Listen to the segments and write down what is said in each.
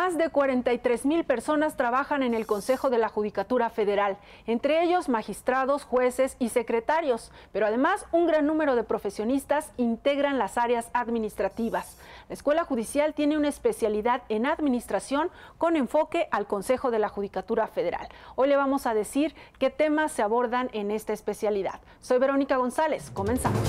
Más de 43 mil personas trabajan en el Consejo de la Judicatura Federal, entre ellos magistrados, jueces y secretarios, pero además un gran número de profesionistas integran las áreas administrativas. La Escuela Judicial tiene una especialidad en administración con enfoque al Consejo de la Judicatura Federal. Hoy le vamos a decir qué temas se abordan en esta especialidad. Soy Verónica González, comenzamos.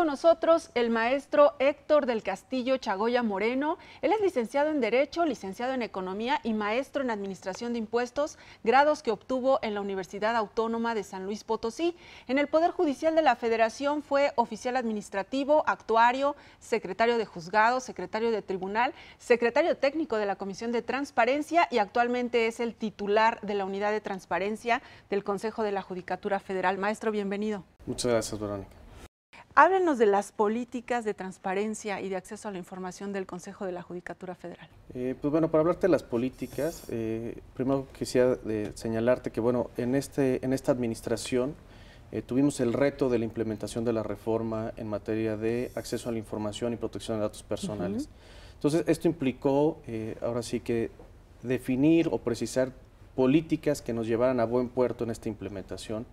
con nosotros el maestro Héctor del Castillo Chagoya Moreno. Él es licenciado en Derecho, licenciado en Economía y maestro en Administración de Impuestos, grados que obtuvo en la Universidad Autónoma de San Luis Potosí. En el Poder Judicial de la Federación fue oficial administrativo, actuario, secretario de juzgado, secretario de tribunal, secretario técnico de la Comisión de Transparencia y actualmente es el titular de la Unidad de Transparencia del Consejo de la Judicatura Federal. Maestro, bienvenido. Muchas gracias, Verónica. Háblenos de las políticas de transparencia y de acceso a la información del Consejo de la Judicatura Federal. Eh, pues bueno, para hablarte de las políticas, eh, primero quisiera eh, señalarte que bueno, en, este, en esta administración tuvimos el reto de la implementación de la reforma en materia de acceso a la información y protección de datos personales. Entonces, esto implicó ahora sí que definir o precisar políticas que nos llevaran a buen puerto en esta implementación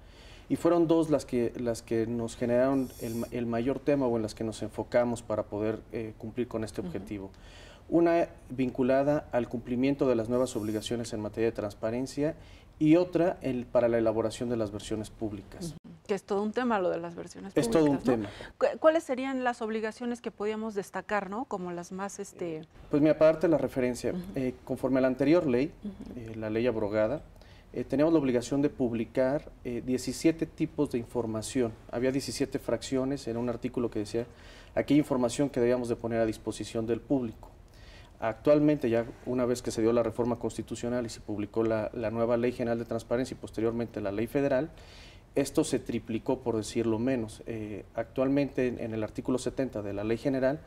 y fueron dos las que, las que nos generaron el, el mayor tema o en las que nos enfocamos para poder eh, cumplir con este objetivo. Una vinculada al cumplimiento de las nuevas obligaciones en materia de transparencia y otra el, para la elaboración de las versiones públicas. Que es todo un tema lo de las versiones públicas. Es todo un tema. ¿Cuáles serían las obligaciones que podíamos destacar, ¿no? Como las más. este Pues mi aparte, la referencia, eh, conforme a la anterior ley, eh, la ley abrogada, eh, teníamos la obligación de publicar 17 eh, tipos de información. Había 17 fracciones, en un artículo que decía aquella información que debíamos de poner a disposición del público. Actualmente, ya una vez que se dio la reforma constitucional y se publicó la, nueva Ley General de Transparencia y posteriormente la Ley Federal, esto se triplicó, por decirlo menos. Eh, actualmente, en el artículo 70 de la Ley General,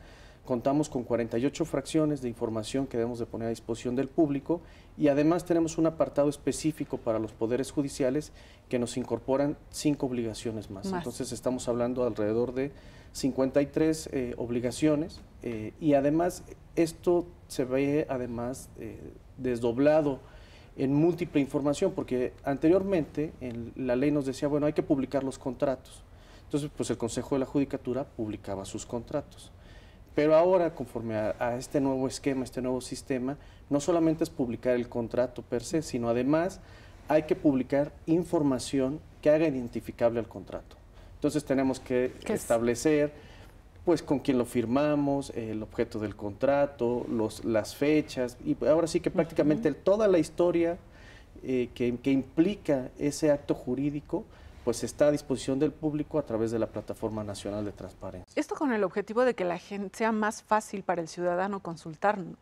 Contamos con 48 fracciones de información que debemos de poner a disposición del público y además tenemos un apartado específico para los poderes judiciales que nos incorporan cinco obligaciones más. Entonces estamos hablando alrededor de 53 eh, obligaciones eh, y además esto se ve además eh, desdoblado en múltiple información porque anteriormente la ley nos decía, bueno, hay que publicar los contratos. Entonces, pues el Consejo de la Judicatura publicaba sus contratos. Pero ahora, conforme a, este nuevo esquema, este nuevo sistema, no solamente es publicar el contrato per se, sino además hay que publicar información que haga identificable al contrato. Entonces tenemos que establecer pues con quién lo firmamos, el objeto del contrato, los, las fechas, y ahora sí que prácticamente toda la historia eh, que, implica ese acto jurídico pues está a disposición del público a través de la Plataforma Nacional de Transparencia. Esto con el objetivo de que la gente sea más fácil para el ciudadano consultar, ¿no?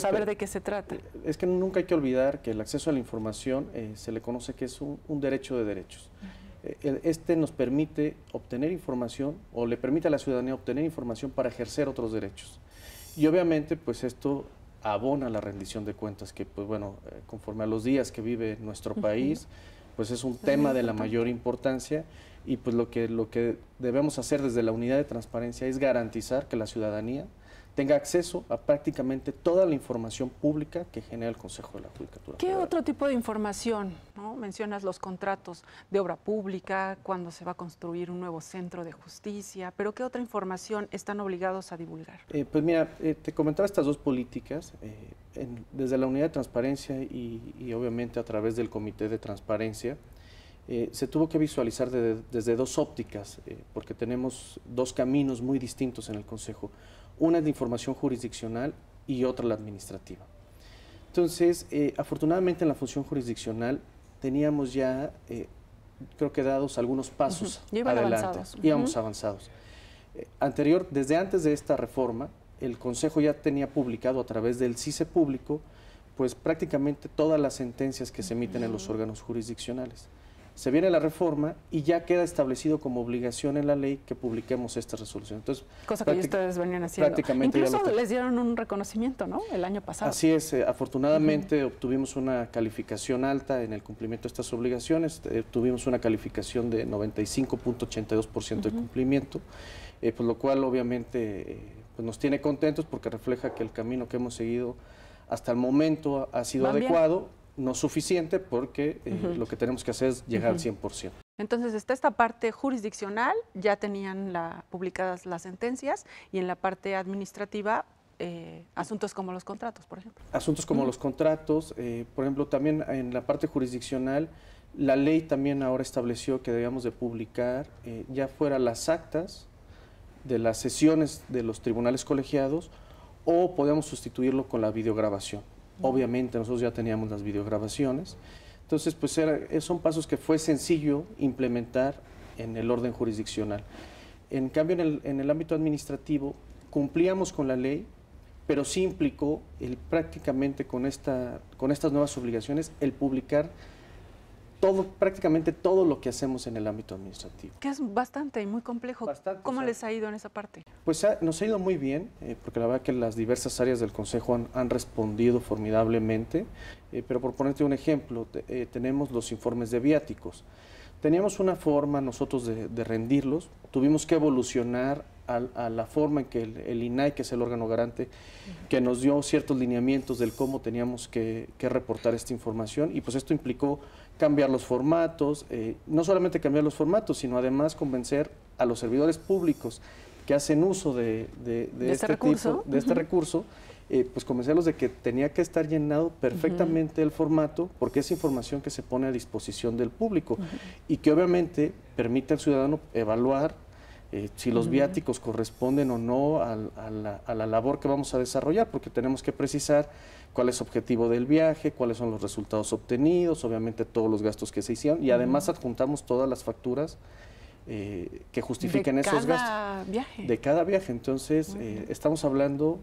saber de qué se trata. Eh, es que nunca hay que olvidar que el acceso a la información eh, se le conoce que es un, derecho de derechos. Eh, e, este nos permite obtener información o le permite a la ciudadanía obtener información para ejercer otros derechos. Y obviamente, pues esto abona la rendición de cuentas, que pues bueno, conforme a los días que vive nuestro país, pues es un tema de la mayor importancia y pues lo que, lo que debemos hacer desde la unidad de transparencia es garantizar que la ciudadanía tenga acceso a prácticamente toda la información pública que genera el Consejo de la Judicatura. ¿Qué otro tipo de información? Mencionas los contratos de obra pública, cuando se va a construir un nuevo centro de justicia, pero ¿qué otra información están obligados a divulgar? Eh, pues mira, eh, te comentaba estas dos políticas, eh, desde la unidad de transparencia y, obviamente a través del comité de transparencia. se tuvo que visualizar desde dos ópticas, porque tenemos dos caminos muy distintos en el Consejo. Una de información jurisdiccional y otra la administrativa. Entonces, eh, afortunadamente en la función jurisdiccional teníamos ya, eh, creo que dados algunos pasos adelante. Avanzados. Íbamos avanzados. Eh, anterior, desde antes de esta reforma, el Consejo ya tenía publicado a través del CICE público, pues prácticamente todas las sentencias que se emiten en los órganos jurisdiccionales se viene la reforma y ya queda establecido como obligación en la ley que publiquemos esta resolución. Entonces, Cosa que ustedes venían haciendo. Incluso les dieron un reconocimiento, ¿no? El año pasado. Así es, eh, afortunadamente obtuvimos una calificación alta en el cumplimiento de estas obligaciones, eh, tuvimos una calificación de 95.82% de cumplimiento, eh, pues lo cual obviamente eh, pues nos tiene contentos porque refleja que el camino que hemos seguido hasta el momento ha sido adecuado no suficiente porque eh, lo que tenemos que hacer es llegar al 100%. Entonces está esta parte jurisdiccional, ya tenían publicadas las sentencias y en la parte administrativa eh, asuntos como los contratos, por ejemplo. Asuntos como los contratos, eh, por ejemplo, también en la parte jurisdiccional, la ley también ahora estableció que debíamos de publicar ya fuera las actas de las sesiones de los tribunales colegiados o podíamos sustituirlo con la videograbación. Obviamente nosotros ya teníamos las videograbaciones. Entonces, pues era, eh, son pasos que fue sencillo implementar en el orden jurisdiccional. En cambio, en el, ámbito administrativo, cumplíamos con la ley, pero sí implicó el, prácticamente con estas nuevas obligaciones el publicar todo, prácticamente todo lo que hacemos en el ámbito administrativo. Que es bastante y muy complejo. ¿Cómo les ha ido en esa parte? Pues nos ha ido muy bien, eh, porque la verdad que las diversas áreas del Consejo han, respondido formidablemente, eh, pero por ponerte un ejemplo, eh, tenemos los informes de viáticos. Teníamos una forma nosotros de, rendirlos, tuvimos que evolucionar a, la forma en que el, INAI, que es el órgano garante, que nos dio ciertos lineamientos del cómo teníamos que, que reportar esta información y pues esto implicó cambiar los formatos, eh, no solamente cambiar los formatos, sino además convencer a los servidores públicos que hacen uso de, este, este recurso? de este recurso, eh, pues convencerlos de que tenía que estar llenado perfectamente el formato, porque es información que se pone a disposición del público y que obviamente permite al ciudadano evaluar eh, si los viáticos corresponden o no a, a, la, labor que vamos a desarrollar, porque tenemos que precisar cuál es el objetivo del viaje, cuáles son los resultados obtenidos, obviamente todos los gastos que se hicieron, y además adjuntamos todas las facturas eh, que justifiquen esos gastos. De cada viaje. Entonces, eh, estamos hablando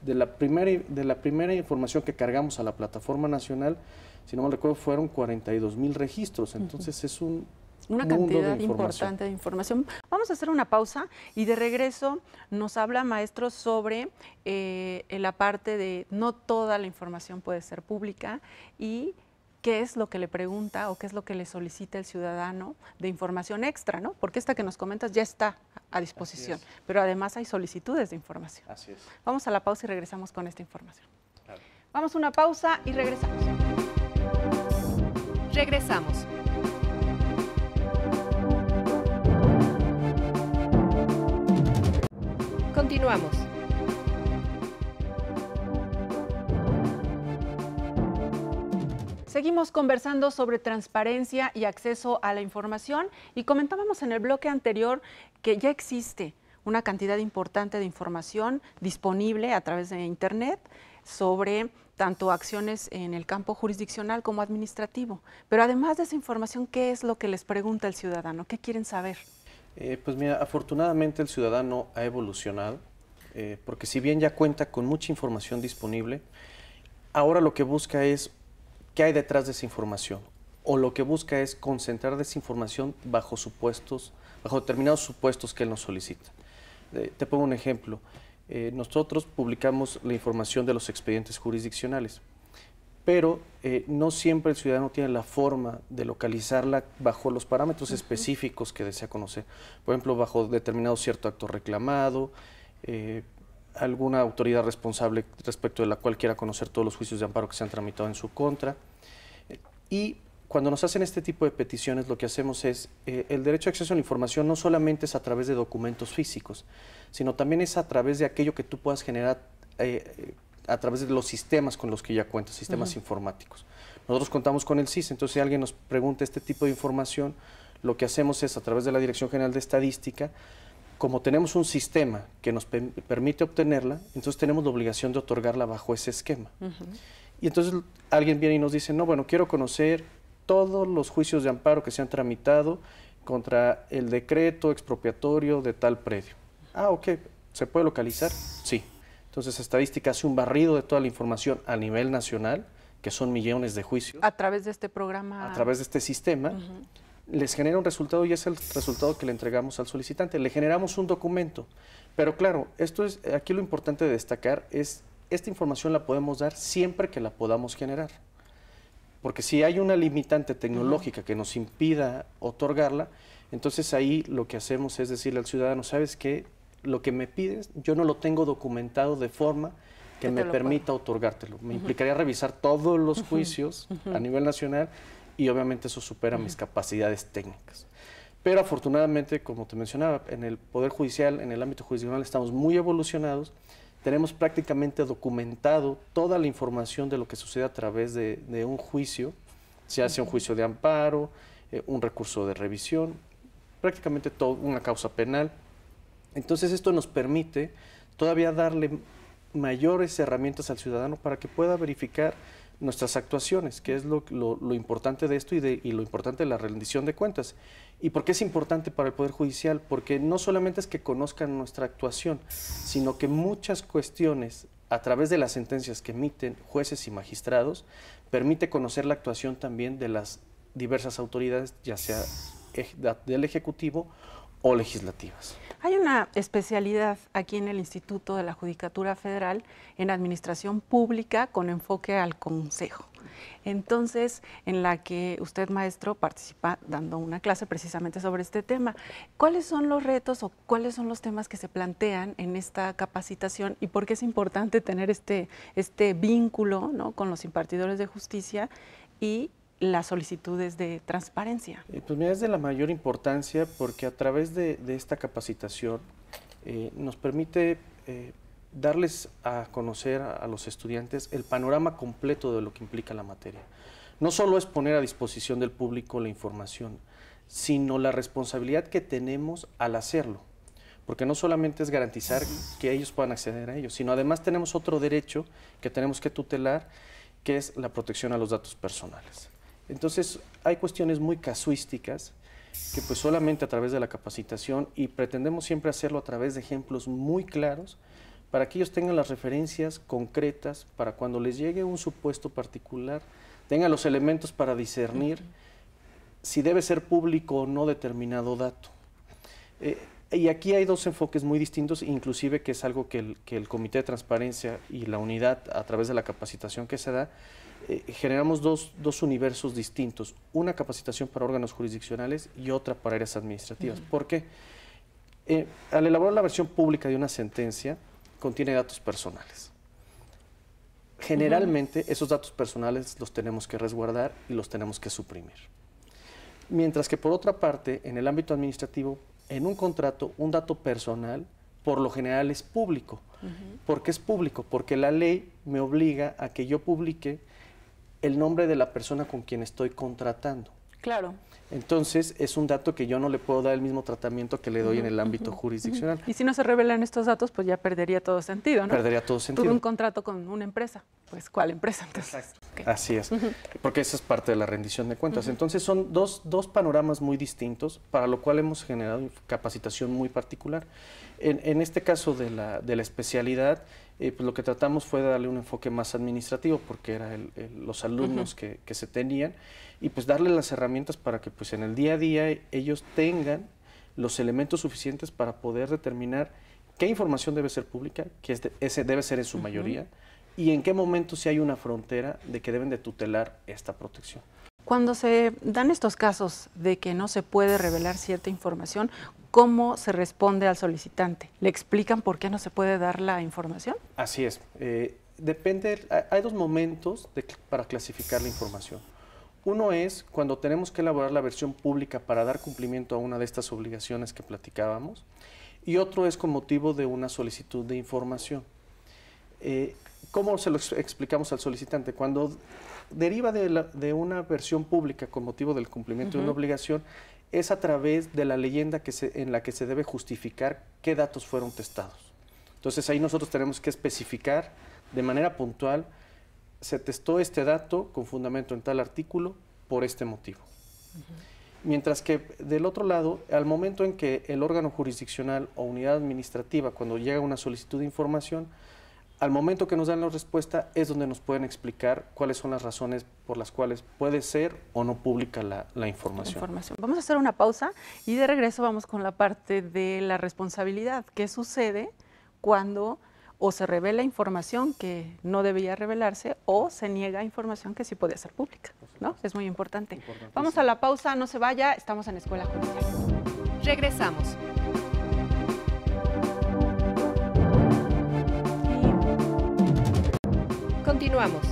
de, la primera, de la primera información que cargamos a la plataforma nacional, si no me recuerdo, fueron 42 mil registros, entonces es un una cantidad importante de información. Vamos a hacer una pausa y de regreso nos habla maestro sobre eh, la parte de no toda la información puede ser pública y qué es lo que le pregunta o qué es lo que le solicita el ciudadano de información extra, ¿no? Porque esta que nos comentas ya está a disposición, pero además hay solicitudes de información. Así es. Vamos a la pausa y regresamos con esta información. Vamos a una pausa y regresamos. Regresamos. Continuamos. Seguimos conversando sobre transparencia y acceso a la información y comentábamos en el bloque anterior que ya existe una cantidad importante de información disponible a través de Internet sobre tanto acciones en el campo jurisdiccional como administrativo. Pero además de esa información, ¿qué es lo que les pregunta el ciudadano? ¿Qué quieren saber? Eh, pues mira, afortunadamente el ciudadano ha evolucionado, eh, porque si bien ya cuenta con mucha información disponible, ahora lo que busca es qué hay detrás de esa información, o lo que busca es concentrar información bajo supuestos, bajo determinados supuestos que él nos solicita. Eh, te pongo un ejemplo. nosotros publicamos la información de los expedientes jurisdiccionales pero eh, no siempre el ciudadano tiene la forma de localizarla bajo los parámetros específicos que desea conocer. Por ejemplo, bajo determinado cierto acto reclamado, eh, alguna autoridad responsable respecto de la cual quiera conocer todos los juicios de amparo que se han tramitado en su contra. y cuando nos hacen este tipo de peticiones, lo que hacemos es, eh, el derecho de acceso a la información no solamente es a través de documentos físicos, sino también es a través de aquello que tú puedas generar a través de los sistemas con los que ya cuenta, sistemas informáticos. Nosotros contamos con el CIS, entonces si alguien nos pregunta este tipo de información, lo que hacemos es a través de la Dirección General de Estadística, como tenemos un sistema que nos permite obtenerla, entonces tenemos la obligación de otorgarla bajo ese esquema. Y entonces alguien viene y nos dice, no, bueno, quiero conocer todos los juicios de amparo que se han tramitado contra el decreto expropiatorio de tal predio. Ah, ok, ¿se puede localizar? Sí. Entonces, estadística hace un barrido de toda la información a nivel nacional, que son millones de juicios. A través de este programa. A través de este sistema. Les genera un resultado y es el resultado que le entregamos al solicitante. Le generamos un documento. Pero claro, esto es, aquí lo importante de destacar es, esta información la podemos dar siempre que la podamos generar. Porque si hay una limitante tecnológica que nos impida otorgarla, entonces ahí lo que hacemos es decirle al ciudadano, ¿sabes qué? lo que me pides, yo no lo tengo documentado de forma que, me permita otorgártelo. Me implicaría revisar todos los juicios a nivel nacional y obviamente eso supera mis capacidades técnicas. Pero afortunadamente, como te mencionaba, en el Poder Judicial, en el ámbito jurisdiccional, estamos muy evolucionados. Tenemos prácticamente documentado toda la información de lo que sucede a través de, un juicio. Se hace un juicio de amparo, eh, un recurso de revisión, prácticamente toda una causa penal. Entonces esto nos permite todavía darle mayores herramientas al ciudadano para que pueda verificar nuestras actuaciones, que es lo, importante de esto y, de, y, lo importante de la rendición de cuentas. ¿Y por qué es importante para el Poder Judicial? Porque no solamente es que conozcan nuestra actuación, sino que muchas cuestiones a través de las sentencias que emiten jueces y magistrados, permite conocer la actuación también de las diversas autoridades, ya sea del Ejecutivo o legislativas. Hay una especialidad aquí en el Instituto de la Judicatura Federal en Administración Pública con enfoque al Consejo. Entonces, en la que usted, maestro, participa dando una clase precisamente sobre este tema. ¿Cuáles son los retos o cuáles son los temas que se plantean en esta capacitación y por qué es importante tener este, este vínculo ¿no? con los impartidores de justicia y las solicitudes de transparencia? Eh, pues mira, es de la mayor importancia porque a través de, esta capacitación eh, nos permite eh, darles a conocer a, los estudiantes el panorama completo de lo que implica la materia. No solo es poner a disposición del público la información, sino la responsabilidad que tenemos al hacerlo. Porque no solamente es garantizar que ellos puedan acceder a ello, sino además tenemos otro derecho que tenemos que tutelar, que es la protección a los datos personales. Entonces, hay cuestiones muy casuísticas que pues solamente a través de la capacitación y pretendemos siempre hacerlo a través de ejemplos muy claros para que ellos tengan las referencias concretas para cuando les llegue un supuesto particular, tengan los elementos para discernir si debe ser público o no determinado dato. Eh, y aquí hay dos enfoques muy distintos, inclusive que es algo que el Comité de Transparencia y la unidad, a través de la capacitación que se da, eh, generamos dos, universos distintos, una capacitación para órganos jurisdiccionales y otra para áreas administrativas. porque eh, al elaborar la versión pública de una sentencia, contiene datos personales. Generalmente esos datos personales los tenemos que resguardar y los tenemos que suprimir. Mientras que por otra parte, en el ámbito administrativo, en un contrato, un dato personal por lo general es público. porque es público? Porque la ley me obliga a que yo publique el nombre de la persona con quien estoy contratando. Claro. Entonces, es un dato que yo no le puedo dar el mismo tratamiento que le doy en el ámbito jurisdiccional. Y si no se revelan estos datos, pues ya perdería todo sentido, ¿no? Perdería todo sentido. Tuve un contrato con una empresa, pues ¿cuál empresa? Entonces, Así es, porque esa es parte de la rendición de cuentas. Entonces, son dos, panoramas muy distintos, para lo cual hemos generado capacitación muy particular. En, este caso de la, de la especialidad, pues lo que tratamos fue de darle un enfoque más administrativo porque eran los alumnos que, se tenían y pues darle las herramientas para que pues en el día a día ellos tengan los elementos suficientes para poder determinar qué información debe ser pública, que ese debe ser en su mayoría y en qué momento si hay una frontera de que deben de tutelar esta protección. Cuando se dan estos casos de que no se puede revelar cierta información, ¿Cómo se responde al solicitante? ¿Le explican por qué no se puede dar la información? Así es. Eh, depende, hay dos momentos para clasificar la información. Uno es cuando tenemos que elaborar la versión pública para dar cumplimiento a una de estas obligaciones que platicábamos, y otro es con motivo de una solicitud de información. Eh, ¿Cómo se lo explicamos al solicitante? Cuando deriva de, una versión pública con motivo del cumplimiento de una obligación, es a través de la leyenda que en la que se debe justificar qué datos fueron testados. Entonces ahí nosotros tenemos que especificar de manera puntual, se testó este dato con fundamento en tal artículo por este motivo. Mientras que del otro lado, al momento en que el órgano jurisdiccional o unidad administrativa, cuando llega una solicitud de información, al momento que nos dan la respuesta es donde nos pueden explicar cuáles son las razones por las cuales puede ser o no pública la, información. Vamos a hacer una pausa y de regreso vamos con la parte de la responsabilidad. ¿Qué sucede cuando o se revela información que no debía revelarse o se niega información que sí podía ser pública? ¿no? Es muy importante. Vamos a la pausa, no se vaya, estamos en Escuela Judicial. Regresamos. Continuamos.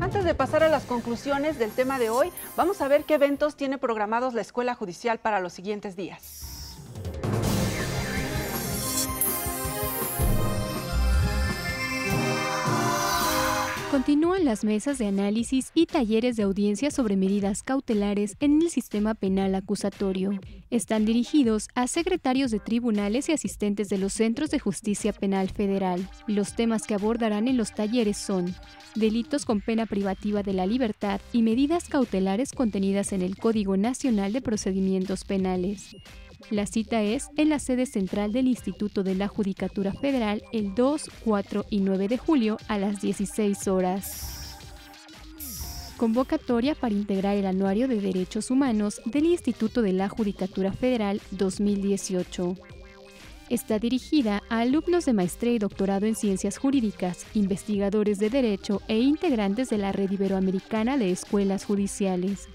Antes de pasar a las conclusiones del tema de hoy, vamos a ver qué eventos tiene programados la Escuela Judicial para los siguientes días. Continúan las mesas de análisis y talleres de audiencia sobre medidas cautelares en el sistema penal acusatorio. Están dirigidos a secretarios de tribunales y asistentes de los Centros de Justicia Penal Federal. Los temas que abordarán en los talleres son delitos con pena privativa de la libertad y medidas cautelares contenidas en el Código Nacional de Procedimientos Penales, la cita es en la sede central del Instituto de la Judicatura Federal el 2, 4 y 9 de julio a las 16 horas convocatoria para integrar el Anuario de Derechos Humanos del Instituto de la Judicatura Federal 2018. Está dirigida a alumnos de maestría y doctorado en ciencias jurídicas, investigadores de derecho e integrantes de la Red Iberoamericana de Escuelas Judiciales.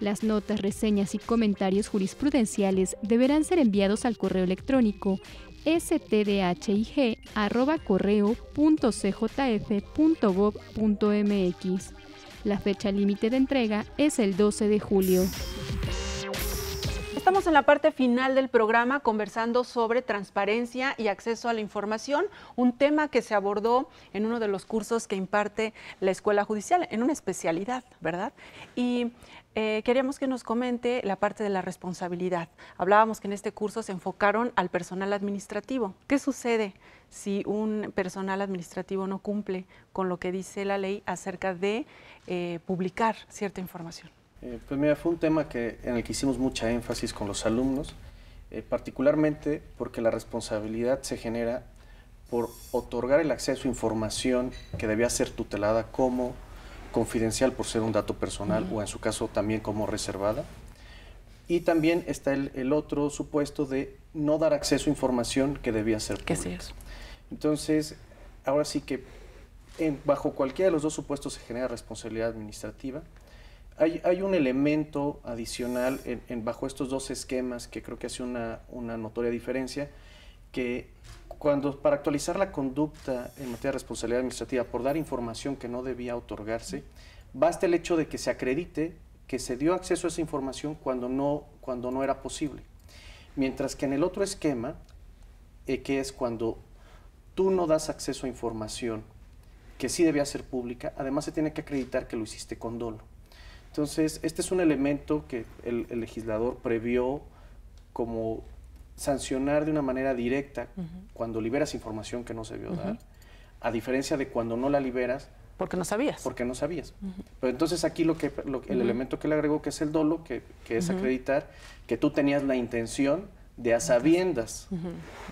Las notas, reseñas y comentarios jurisprudenciales deberán ser enviados al correo electrónico stdhig.correo.cjf.gov.mx. La fecha límite de entrega es el 12 de julio estamos en la parte final del programa conversando sobre transparencia y acceso a la información, un tema que se abordó en uno de los cursos que imparte la Escuela Judicial, en una especialidad, ¿verdad? Y eh, queríamos que nos comente la parte de la responsabilidad. Hablábamos que en este curso se enfocaron al personal administrativo. ¿Qué sucede si un personal administrativo no cumple con lo que dice la ley acerca de eh, publicar cierta información? Eh, pues mira, fue un tema que, en el que hicimos mucha énfasis con los alumnos, eh, particularmente porque la responsabilidad se genera por otorgar el acceso a información que debía ser tutelada como confidencial por ser un dato personal o en su caso también como reservada. Y también está el, otro supuesto de no dar acceso a información que debía ser Entonces, ahora sí que bajo cualquiera de los dos supuestos se genera responsabilidad administrativa hay, un elemento adicional en, bajo estos dos esquemas que creo que hace una, notoria diferencia, que cuando para actualizar la conducta en materia de responsabilidad administrativa por dar información que no debía otorgarse, basta el hecho de que se acredite que se dio acceso a esa información cuando no, cuando no era posible. Mientras que en el otro esquema, eh, que es cuando tú no das acceso a información que sí debía ser pública, además se tiene que acreditar que lo hiciste con dolo. Entonces, este es un elemento que el, legislador previó como sancionar de una manera directa cuando liberas información que no se vio dar, a diferencia de cuando no la liberas. Porque no sabías. Porque no sabías. Pero entonces aquí lo que, el elemento que le agregó, que es el dolo, que, es acreditar que tú tenías la intención de a sabiendas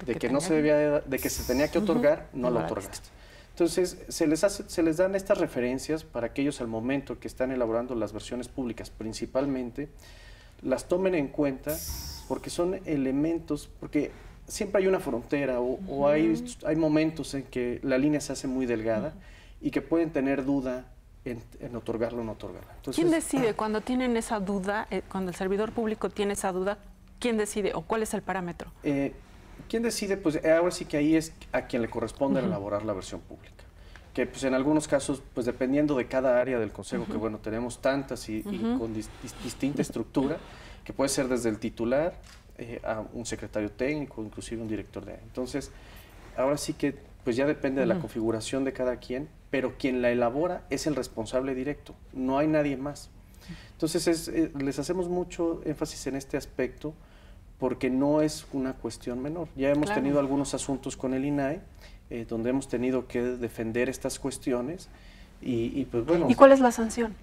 de, que, no se debía, de, que se tenía que otorgar, no lo otorgaste. Entonces, se les, se les dan estas referencias para que ellos al momento que están elaborando las versiones públicas principalmente, las tomen en cuenta porque son elementos, porque siempre hay una frontera o, hay, hay, momentos en que la línea se hace muy delgada y que pueden tener duda en, en otorgarlo o no otorgarla. ¿Quién ah. decide cuando tienen esa duda, eh, cuando el servidor público tiene esa duda, quién decide o cuál es el parámetro? Eh, ¿Quién decide? Pues eh, ahora sí que ahí es a quien le corresponde elaborar la versión pública. Que pues en algunos casos, pues dependiendo de cada área del consejo, que bueno, tenemos tantas y, con distinta estructura, que puede ser desde el titular eh, a un secretario técnico, inclusive un director de Entonces, ahora sí que pues ya depende de la configuración de cada quien, pero quien la elabora es el responsable directo, no hay nadie más. Entonces, eh, les hacemos mucho énfasis en este aspecto porque no es una cuestión menor. Ya hemos tenido algunos asuntos con el INAE, eh, donde hemos tenido que defender estas cuestiones. Y, pues bueno. ¿Y cuál es la sanción?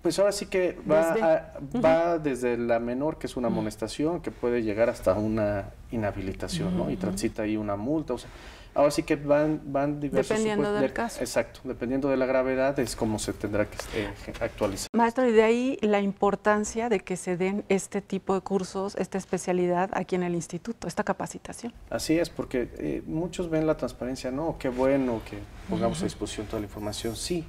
Pues ahora sí que va, desde, la menor, que es una amonestación, que puede llegar hasta una inhabilitación, ¿no? Y transita ahí una multa. O sea, Ahora sí que van, van diversos. Dependiendo del caso. Exacto, dependiendo de la gravedad es como se tendrá que eh, actualizar. Maestro, y de ahí la importancia de que se den este tipo de cursos, esta especialidad aquí en el instituto, esta capacitación. Así es, porque eh, muchos ven la transparencia, no, qué bueno que pongamos a disposición toda la información, sí,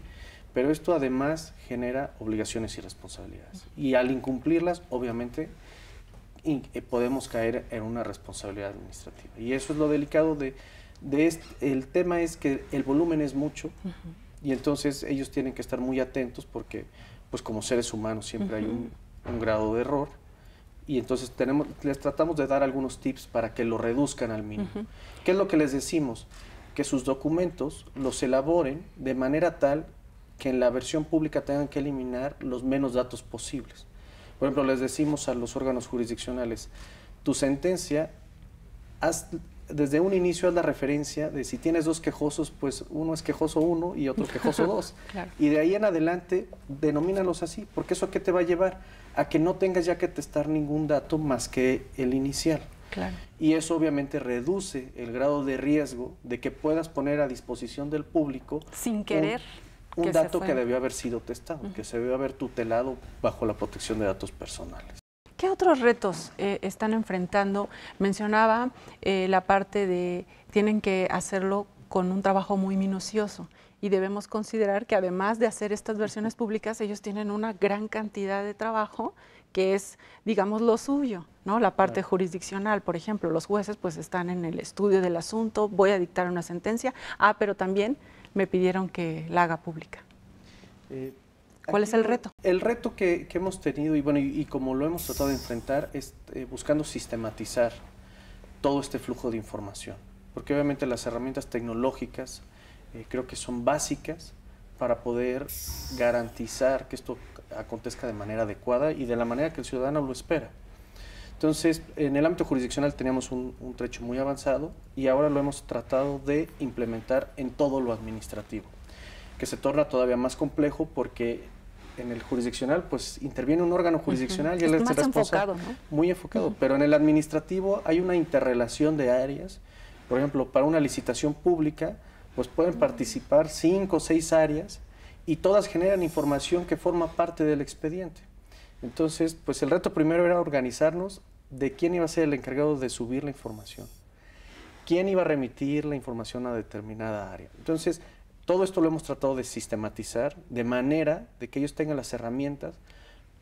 pero esto además genera obligaciones y responsabilidades. Y al incumplirlas, obviamente, eh, podemos caer en una responsabilidad administrativa. Y eso es lo delicado de el tema es que el volumen es mucho y entonces ellos tienen que estar muy atentos porque, pues como seres humanos, siempre hay un, grado de error y entonces tenemos, les tratamos de dar algunos tips para que lo reduzcan al mínimo. ¿Qué es lo que les decimos? Que sus documentos los elaboren de manera tal que en la versión pública tengan que eliminar los menos datos posibles. Por ejemplo, les decimos a los órganos jurisdiccionales, tu sentencia, haz desde un inicio es la referencia de si tienes dos quejosos, pues uno es quejoso uno y otro quejoso dos. Y de ahí en adelante, denomínalos así, porque eso a qué te va a llevar? A que no tengas ya que testar ningún dato más que el inicial. Claro. Y eso obviamente reduce el grado de riesgo de que puedas poner a disposición del público. Sin querer. Un, dato que debió haber sido testado, que se debió haber tutelado bajo la protección de datos personales. ¿Qué otros retos eh, están enfrentando? Mencionaba eh, la parte de tienen que hacerlo con un trabajo muy minucioso y debemos considerar que además de hacer estas versiones públicas, ellos tienen una gran cantidad de trabajo que es, digamos, lo suyo, ¿no? La parte jurisdiccional, por ejemplo, los jueces pues están en el estudio del asunto, voy a dictar una sentencia, ah, pero también me pidieron que la haga pública. Eh, ¿Cuál es el reto? El reto que, hemos tenido y bueno, y, como lo hemos tratado de enfrentar es eh, buscando sistematizar todo este flujo de información, porque obviamente las herramientas tecnológicas eh, creo que son básicas para poder garantizar que esto acontezca de manera adecuada y de la manera que el ciudadano lo espera. Entonces, en el ámbito jurisdiccional teníamos un, un trecho muy avanzado y ahora lo hemos tratado de implementar en todo lo administrativo que se torna todavía más complejo porque en el jurisdiccional, pues interviene un órgano jurisdiccional y él es, enfocado, Muy enfocado, pero en el administrativo hay una interrelación de áreas. Por ejemplo, para una licitación pública, pues pueden participar cinco o seis áreas y todas generan información que forma parte del expediente. Entonces, pues el reto primero era organizarnos de quién iba a ser el encargado de subir la información, quién iba a remitir la información a determinada área. Entonces, todo esto lo hemos tratado de sistematizar de manera de que ellos tengan las herramientas,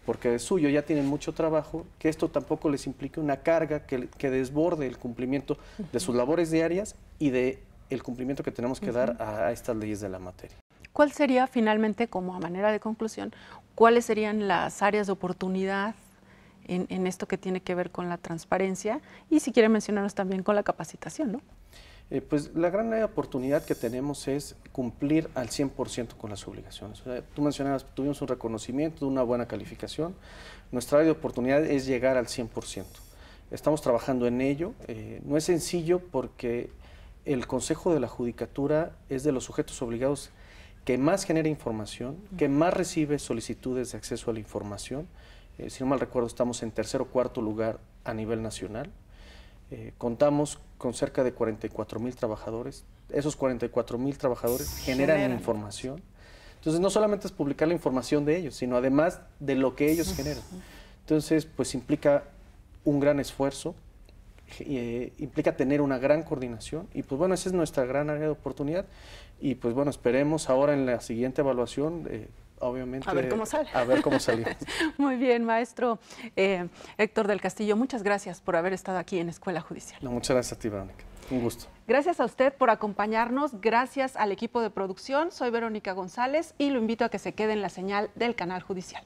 porque de suyo ya tienen mucho trabajo, que esto tampoco les implique una carga que, desborde el cumplimiento de sus labores diarias y de el cumplimiento que tenemos que dar a, estas leyes de la materia. ¿Cuál sería finalmente, como a manera de conclusión, cuáles serían las áreas de oportunidad en, en, esto que tiene que ver con la transparencia y si quiere mencionarnos también con la capacitación, ¿no? Eh, pues la gran oportunidad que tenemos es cumplir al 100% con las obligaciones. tú mencionabas, tuvimos un reconocimiento, una buena calificación. Nuestra área de oportunidad es llegar al 100%. Estamos trabajando en ello. Eh, no es sencillo porque el Consejo de la Judicatura es de los sujetos obligados que más genera información, que más recibe solicitudes de acceso a la información. Eh, si no mal recuerdo, estamos en tercer o cuarto lugar a nivel nacional. Eh, contamos con cerca de 44 mil trabajadores. Esos 44 mil trabajadores generan, información. Entonces, no solamente es publicar la información de ellos, sino además de lo que ellos generan. Entonces, pues implica un gran esfuerzo, eh, implica tener una gran coordinación y pues bueno, esa es nuestra gran área de oportunidad y pues bueno, esperemos ahora en la siguiente evaluación eh, obviamente. A ver cómo sale. A ver cómo salió Muy bien, maestro eh, Héctor del Castillo, muchas gracias por haber estado aquí en Escuela Judicial. muchas gracias a ti, Verónica. Un gusto. Gracias a usted por acompañarnos, gracias al equipo de producción. Soy Verónica González y lo invito a que se quede en la señal del canal judicial.